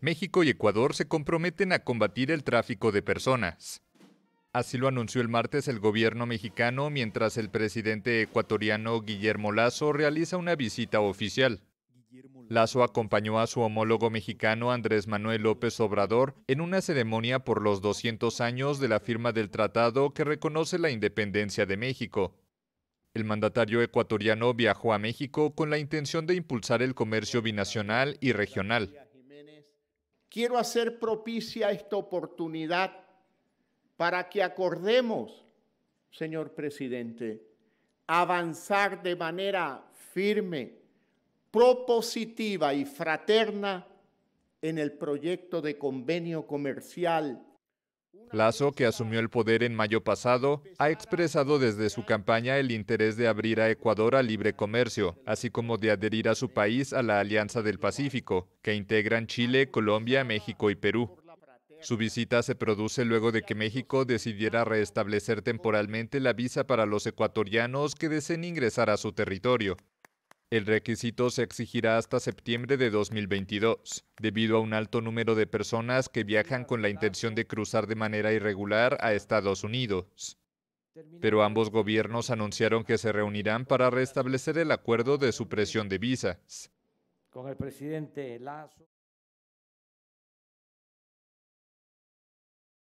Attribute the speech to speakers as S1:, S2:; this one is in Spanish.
S1: México y Ecuador se comprometen a combatir el tráfico de personas. Así lo anunció el martes el gobierno mexicano mientras el presidente ecuatoriano Guillermo Lazo realiza una visita oficial. Lazo acompañó a su homólogo mexicano Andrés Manuel López Obrador en una ceremonia por los 200 años de la firma del tratado que reconoce la independencia de México. El mandatario ecuatoriano viajó a México con la intención de impulsar el comercio binacional y regional
S2: quiero hacer propicia esta oportunidad para que acordemos, señor presidente, avanzar de manera firme, propositiva y fraterna en el proyecto de convenio comercial
S1: Lazo, que asumió el poder en mayo pasado, ha expresado desde su campaña el interés de abrir a Ecuador a libre comercio, así como de adherir a su país a la Alianza del Pacífico, que integran Chile, Colombia, México y Perú. Su visita se produce luego de que México decidiera restablecer temporalmente la visa para los ecuatorianos que deseen ingresar a su territorio. El requisito se exigirá hasta septiembre de 2022, debido a un alto número de personas que viajan con la intención de cruzar de manera irregular a Estados Unidos. Pero ambos gobiernos anunciaron que se reunirán para restablecer el acuerdo de supresión de visas.
S2: Con el presidente Lazo.